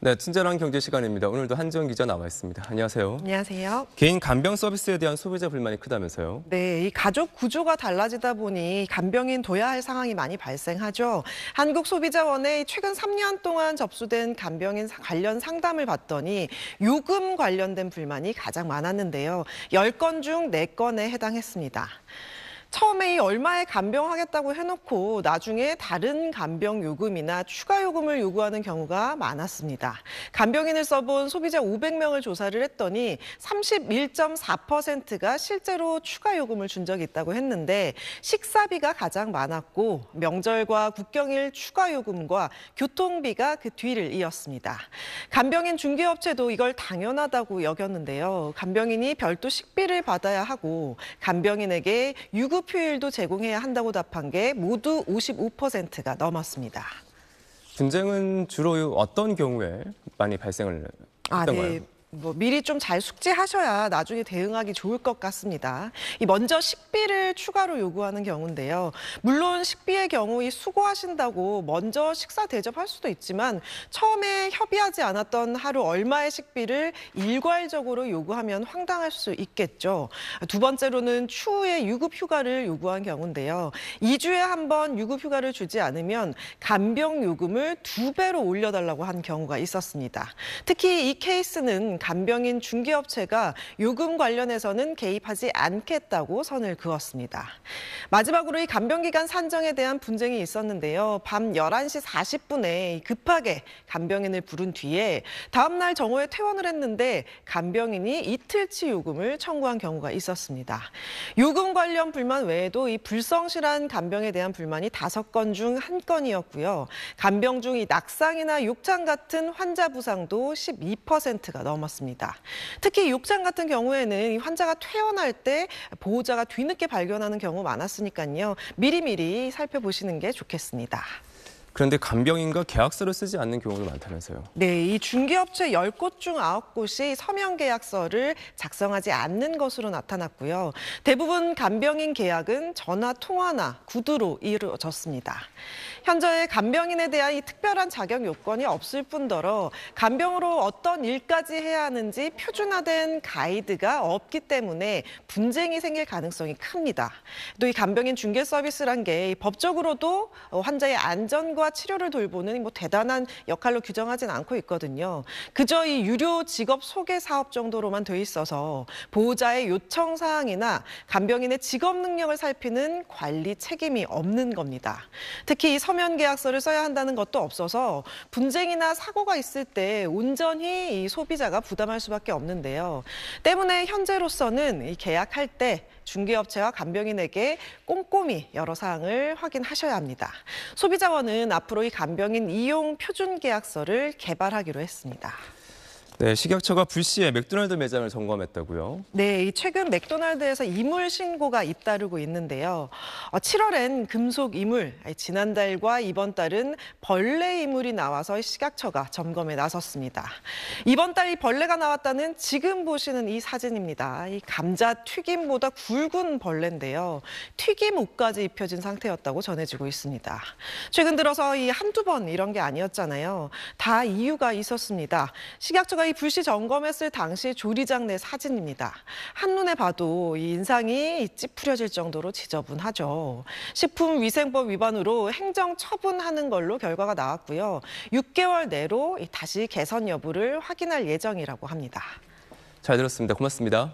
네, 친절한 경제 시간입니다. 오늘도 한지원 기자 나와 있습니다. 안녕하세요. 안녕하세요. 개인 간병 서비스에 대한 소비자 불만이 크다면서요? 네, 이 가족 구조가 달라지다 보니 간병인 둬야 할 상황이 많이 발생하죠. 한국소비자원에 최근 3년 동안 접수된 간병인 관련 상담을 봤더니 요금 관련된 불만이 가장 많았는데요. 10건 중 4건에 해당했습니다. 처음에 이 얼마에 간병하겠다고 해놓고 나중에 다른 간병 요금이나 추가 요금을 요구하는 경우가 많았습니다. 간병인을 써본 소비자 500명을 조사를 했더니 31.4%가 실제로 추가 요금을 준 적이 있다고 했는데 식사비가 가장 많았고 명절과 국경일 추가 요금과 교통비가 그 뒤를 이었습니다. 간병인 중개업체도 이걸 당연하다고 여겼는데요. 간병인이 별도 식비를 받아야 하고 간병인에게 유급 인표일도 제공해야 한다고 답한 게 모두 55%가 넘었습니다. 분쟁은 주로 어떤 경우에 많이 발생을 했던 아, 네. 거예요? 뭐 미리 좀 잘 숙지하셔야 나중에 대응하기 좋을 것 같습니다. 먼저 식비를 추가로 요구하는 경우인데요. 물론 식비의 경우 이 수고하신다고 먼저 식사 대접할 수도 있지만 처음에 협의하지 않았던 하루 얼마의 식비를 일괄적으로 요구하면 황당할 수 있겠죠. 두 번째로는 추후에 유급 휴가를 요구한 경우인데요. 2주에 한 번 유급 휴가를 주지 않으면 간병 요금을 두 배로 올려달라고 한 경우가 있었습니다. 특히 이 케이스는 간병인 중개업체가 요금 관련해서는 개입하지 않겠다고 선을 그었습니다. 마지막으로 이 간병기간 산정에 대한 분쟁이 있었는데요. 밤 11시 40분에 급하게 간병인을 부른 뒤에 다음 날 정오에 퇴원을 했는데 간병인이 이틀치 요금을 청구한 경우가 있었습니다. 요금 관련 불만 외에도 이 불성실한 간병에 대한 불만이 5건 중 1건이었고요. 간병 중이 낙상이나 욕창 같은 환자 부상도 12%가 넘었습니다. 넘었습니다. 특히 욕장 같은 경우에는 환자가 퇴원할 때 보호자가 뒤늦게 발견하는 경우 많았으니까요. 미리미리 살펴보시는 게 좋겠습니다. 그런데 간병인과 계약서를 쓰지 않는 경우도 많다면서요. 네, 이 중개업체 10곳 중 9곳이 서명 계약서를 작성하지 않는 것으로 나타났고요. 대부분 간병인 계약은 전화 통화나 구두로 이루어졌습니다. 현재 간병인에 대한 이 특별한 자격 요건이 없을 뿐더러 간병으로 어떤 일까지 해야 하는지 표준화된 가이드가 없기 때문에 분쟁이 생길 가능성이 큽니다. 또 이 간병인 중개 서비스란 게 법적으로도 환자의 안전과 치료를 돌보는 뭐 대단한 역할로 규정하진 않고 있거든요. 그저 이 유료 직업 소개 사업 정도로만 돼 있어서 보호자의 요청 사항이나 간병인의 직업 능력을 살피는 관리 책임이 없는 겁니다. 특히 이 서면 계약서를 써야 한다는 것도 없어서 분쟁이나 사고가 있을 때 온전히 이 소비자가 부담할 수밖에 없는데요. 때문에 현재로서는 이 계약할 때 중개업체와 간병인에게 꼼꼼히 여러 사항을 확인하셔야 합니다. 소비자원은 앞으로 이 간병인 이용 표준 계약서를 개발하기로 했습니다. 네, 식약처가 불시에 맥도날드 매장을 점검했다고요? 네, 최근 맥도날드에서 이물 신고가 잇따르고 있는데요. 7월엔 어, 금속 이물, 지난달과 이번 달은 벌레 이물이 나와서 식약처가 점검에 나섰습니다. 이번 달이 벌레가 나왔다는 지금 보시는 이 사진입니다. 이 감자 튀김보다 굵은 벌레인데요. 튀김 옷까지 입혀진 상태였다고 전해지고 있습니다. 최근 들어서 이 한두 번 이런 게 아니었잖아요. 다 이유가 있었습니다. 식약처가 이 불시 점검했을 당시 조리장 내 사진입니다. 한눈에 봐도 이 인상이 찌푸려질 정도로 지저분하죠. 식품위생법 위반으로 행정 처분하는 걸로 결과가 나왔고요. 6개월 내로 다시 개선 여부를 확인할 예정이라고 합니다. 잘 들었습니다. 고맙습니다.